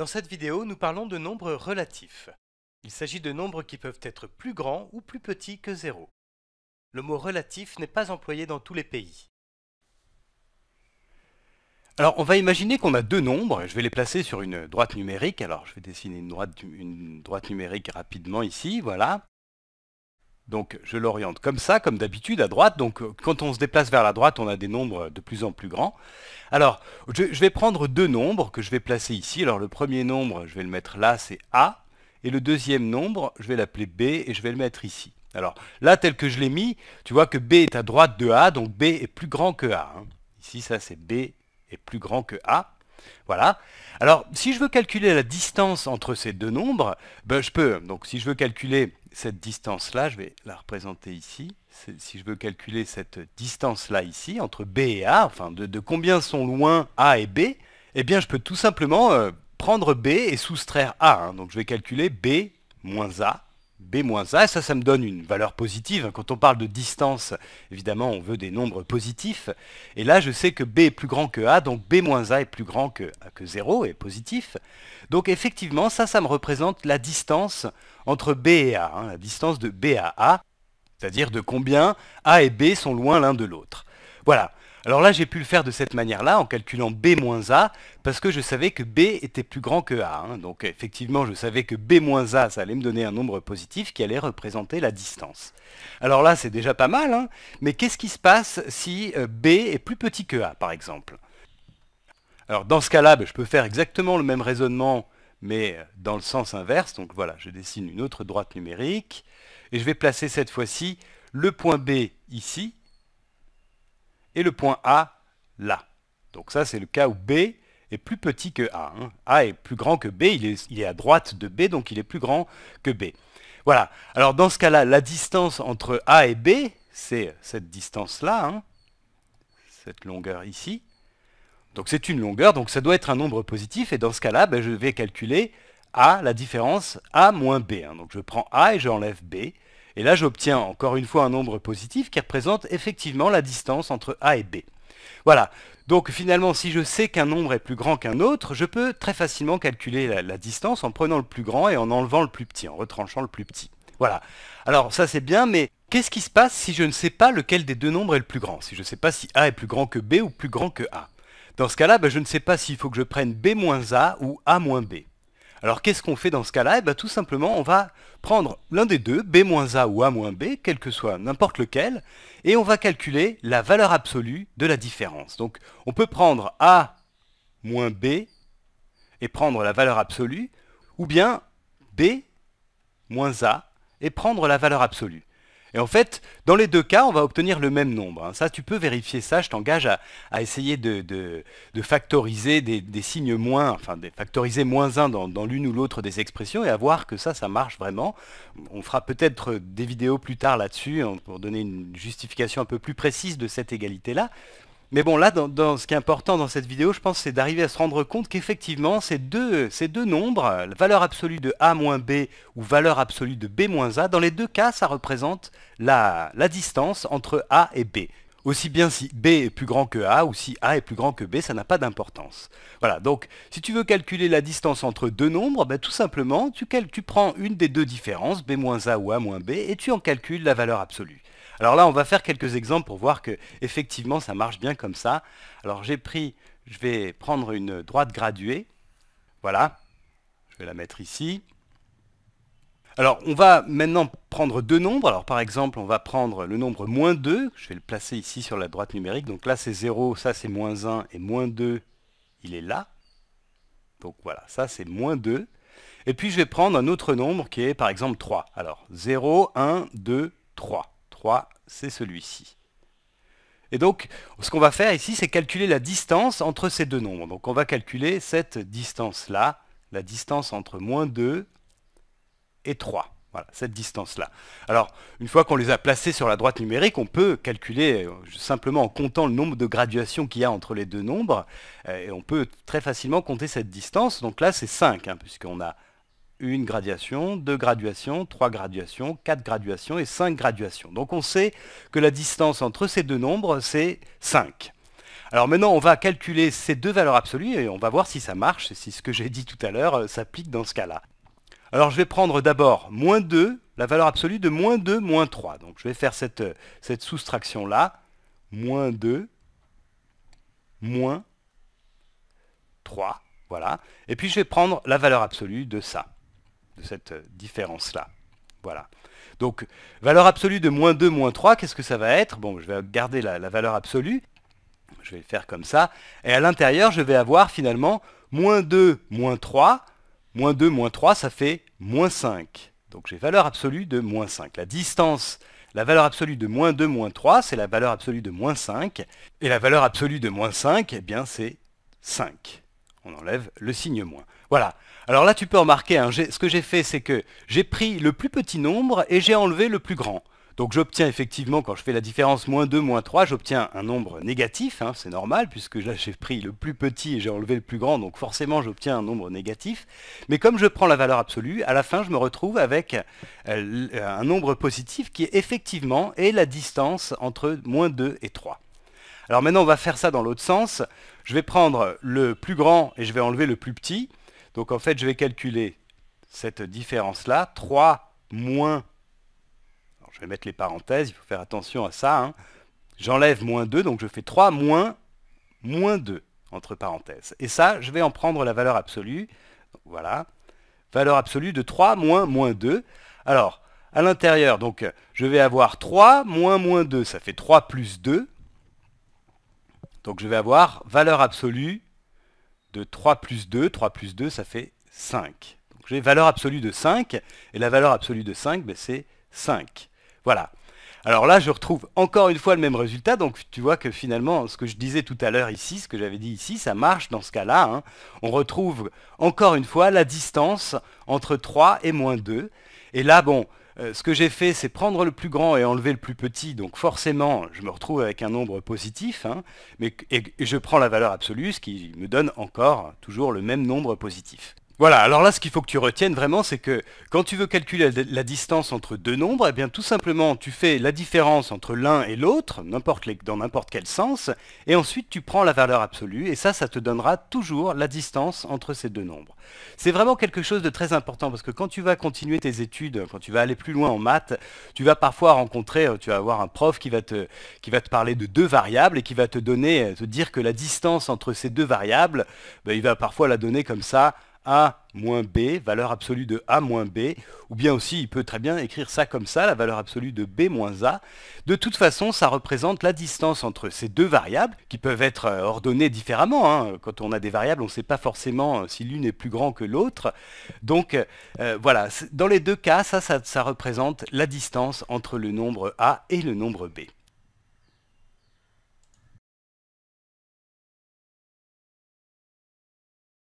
Dans cette vidéo, nous parlons de nombres relatifs. Il s'agit de nombres qui peuvent être plus grands ou plus petits que zéro. Le mot relatif n'est pas employé dans tous les pays. Alors on va imaginer qu'on a deux nombres, je vais les placer sur une droite numérique, alors je vais dessiner une droite numérique rapidement ici, voilà. Donc je l'oriente comme ça, comme d'habitude, à droite. Donc euh, quand on se déplace vers la droite, on a des nombres de plus en plus grands. Alors, je, vais prendre deux nombres que je vais placer ici. Alors le premier nombre, je vais le mettre là, c'est A. Et le deuxième nombre, je vais l'appeler B et je vais le mettre ici. Alors là, tel que je l'ai mis, tu vois que B est à droite de A, donc B est plus grand que A. Hein. Ici, ça c'est B est plus grand que A. Voilà. Alors, si je veux calculer la distance entre ces deux nombres, ben, je peux. Donc, si je veux calculer cette distance-là, je vais la représenter ici. Si je veux calculer cette distance-là ici, entre B et A, enfin de, combien sont loin A et B, eh bien je peux tout simplement euh, prendre B et soustraire A. Hein. Donc je vais calculer B moins A B-A, ça, ça me donne une valeur positive. Quand on parle de distance, évidemment, on veut des nombres positifs. Et là, je sais que B est plus grand que A, donc B-A est plus grand que, que 0, est positif. Donc effectivement, ça, ça me représente la distance entre B et A, hein, la distance de B à A, c'est-à-dire de combien A et B sont loin l'un de l'autre. Voilà, alors là, j'ai pu le faire de cette manière-là, en calculant B moins A, parce que je savais que B était plus grand que A. Hein. Donc effectivement, je savais que B moins A, ça allait me donner un nombre positif qui allait représenter la distance. Alors là, c'est déjà pas mal, hein. mais qu'est-ce qui se passe si euh, B est plus petit que A, par exemple Alors dans ce cas-là, ben, je peux faire exactement le même raisonnement, mais euh, dans le sens inverse. Donc voilà, je dessine une autre droite numérique, et je vais placer cette fois-ci le point B ici, et le point A là. Donc ça, c'est le cas où B est plus petit que A. Hein. A est plus grand que B, il est, à droite de B, donc il est plus grand que B. Voilà. Alors dans ce cas-là, la distance entre A et B, c'est cette distance-là, hein, cette longueur ici. Donc c'est une longueur, donc ça doit être un nombre positif, et dans ce cas-là, ben, je vais calculer A, la différence A moins B. Hein. Donc je prends A et j'enlève B, et là, j'obtiens encore une fois un nombre positif qui représente effectivement la distance entre A et B. Voilà. Donc finalement, si je sais qu'un nombre est plus grand qu'un autre, je peux très facilement calculer la, distance en prenant le plus grand et en enlevant le plus petit, en retranchant le plus petit. Voilà. Alors ça c'est bien, mais qu'est-ce qui se passe si je ne sais pas lequel des deux nombres est le plus grand Si je ne sais pas si A est plus grand que B ou plus grand que A Dans ce cas-là, ben, je ne sais pas s'il faut que je prenne B moins A ou A moins B. Alors qu'est-ce qu'on fait dans ce cas-là eh ben, Tout simplement, on va prendre l'un des deux, B-A ou A-B, quel que soit, n'importe lequel, et on va calculer la valeur absolue de la différence. Donc on peut prendre A-B et prendre la valeur absolue, ou bien B-A et prendre la valeur absolue. Et en fait, dans les deux cas, on va obtenir le même nombre. Hein. Ça, tu peux vérifier ça. Je t'engage à, essayer de, factoriser des, signes moins, enfin, de factoriser moins 1 dans, dans l'une ou l'autre des expressions et à voir que ça, ça marche vraiment. On fera peut-être des vidéos plus tard là-dessus hein, pour donner une justification un peu plus précise de cette égalité-là. Mais bon, là, dans, ce qui est important dans cette vidéo, je pense, c'est d'arriver à se rendre compte qu'effectivement, ces deux, nombres, valeur absolue de A moins B ou valeur absolue de B moins A, dans les deux cas, ça représente la distance entre A et B, aussi bien si B est plus grand que A ou si A est plus grand que B, ça n'a pas d'importance. Voilà, donc si tu veux calculer la distance entre deux nombres, ben, tout simplement, tu, tu prends une des deux différences, B moins A ou A moins B, et tu en calcules la valeur absolue. Alors là, on va faire quelques exemples pour voir que effectivement, ça marche bien comme ça. Alors j'ai pris, je vais prendre une droite graduée. Voilà, je vais la mettre ici. Alors, on va maintenant prendre deux nombres. Alors, par exemple, on va prendre le nombre moins 2. Je vais le placer ici sur la droite numérique. Donc là, c'est 0, ça c'est moins 1, et moins 2, il est là. Donc voilà, ça c'est moins 2. Et puis, je vais prendre un autre nombre qui est, par exemple, 3. Alors, 0, 1, 2, 3. 3, c'est celui-ci. Et donc, ce qu'on va faire ici, c'est calculer la distance entre ces deux nombres. Donc, on va calculer cette distance-là, la distance entre moins 2 et 3. Voilà, cette distance-là. Alors, une fois qu'on les a placés sur la droite numérique, on peut calculer euh, simplement en comptant le nombre de graduations qu'il y a entre les deux nombres, euh, et on peut très facilement compter cette distance. Donc là, c'est 5, hein, puisqu'on a une graduation, deux graduations, trois graduations, quatre graduations et cinq graduations. Donc on sait que la distance entre ces deux nombres, c'est 5. Alors maintenant, on va calculer ces deux valeurs absolues et on va voir si ça marche si ce que j'ai dit tout à l'heure euh, s'applique dans ce cas-là. Alors je vais prendre d'abord moins 2, la valeur absolue de moins 2, moins 3. Donc je vais faire cette, soustraction-là. Moins 2, moins 3. Voilà. Et puis je vais prendre la valeur absolue de ça, de cette différence-là. Voilà. Donc, valeur absolue de moins 2, moins 3, qu'est-ce que ça va être Bon, je vais garder la, la, valeur absolue. Je vais le faire comme ça. Et à l'intérieur, je vais avoir finalement moins 2, moins 3. Moins 2, moins 3, ça fait moins 5. Donc j'ai valeur absolue de moins 5. La distance, la valeur absolue de moins 2, moins 3, c'est la valeur absolue de moins 5. Et la valeur absolue de moins 5, eh bien c'est 5. On enlève le signe moins. Voilà. Alors là, tu peux remarquer, hein, ce que j'ai fait, c'est que j'ai pris le plus petit nombre et j'ai enlevé le plus grand. Donc j'obtiens effectivement, quand je fais la différence moins 2, moins 3, j'obtiens un nombre négatif, hein, c'est normal, puisque là j'ai pris le plus petit et j'ai enlevé le plus grand, donc forcément j'obtiens un nombre négatif. Mais comme je prends la valeur absolue, à la fin je me retrouve avec euh, un nombre positif qui effectivement est la distance entre moins 2 et 3. Alors maintenant on va faire ça dans l'autre sens. Je vais prendre le plus grand et je vais enlever le plus petit. Donc en fait je vais calculer cette différence là, 3 moins je vais mettre les parenthèses, il faut faire attention à ça. Hein. J'enlève moins 2, donc je fais 3 moins moins 2, entre parenthèses. Et ça, je vais en prendre la valeur absolue. voilà, valeur absolue de 3 moins moins 2. Alors, à l'intérieur, donc, je vais avoir 3 moins moins 2, ça fait 3 plus 2. Donc je vais avoir valeur absolue de 3 plus 2. 3 plus 2, ça fait 5. Donc j'ai valeur absolue de 5, et la valeur absolue de 5, ben, c'est 5. Voilà. Alors là, je retrouve encore une fois le même résultat. Donc tu vois que finalement, ce que je disais tout à l'heure ici, ce que j'avais dit ici, ça marche dans ce cas-là. Hein. On retrouve encore une fois la distance entre 3 et moins 2. Et là, bon, euh, ce que j'ai fait, c'est prendre le plus grand et enlever le plus petit. Donc forcément, je me retrouve avec un nombre positif. Hein. mais, et je prends la valeur absolue, ce qui me donne encore toujours le même nombre positif. Voilà, alors là, ce qu'il faut que tu retiennes vraiment, c'est que quand tu veux calculer la distance entre deux nombres, eh bien tout simplement, tu fais la différence entre l'un et l'autre, dans n'importe quel sens, et ensuite tu prends la valeur absolue, et ça, ça te donnera toujours la distance entre ces deux nombres. C'est vraiment quelque chose de très important, parce que quand tu vas continuer tes études, quand tu vas aller plus loin en maths, tu vas parfois rencontrer, euh, tu vas avoir un prof qui va te, parler de deux variables, et qui va te donner, euh, te dire que la distance entre ces deux variables, ben, il va parfois la donner comme ça, a moins b, valeur absolue de a moins b, ou bien aussi il peut très bien écrire ça comme ça, la valeur absolue de b moins a. De toute façon, ça représente la distance entre ces deux variables, qui peuvent être euh, ordonnées différemment. Hein. Quand on a des variables, on ne sait pas forcément euh, si l'une est plus grande que l'autre. Donc euh, voilà, dans les deux cas, ça, ça représente la distance entre le nombre a et le nombre b.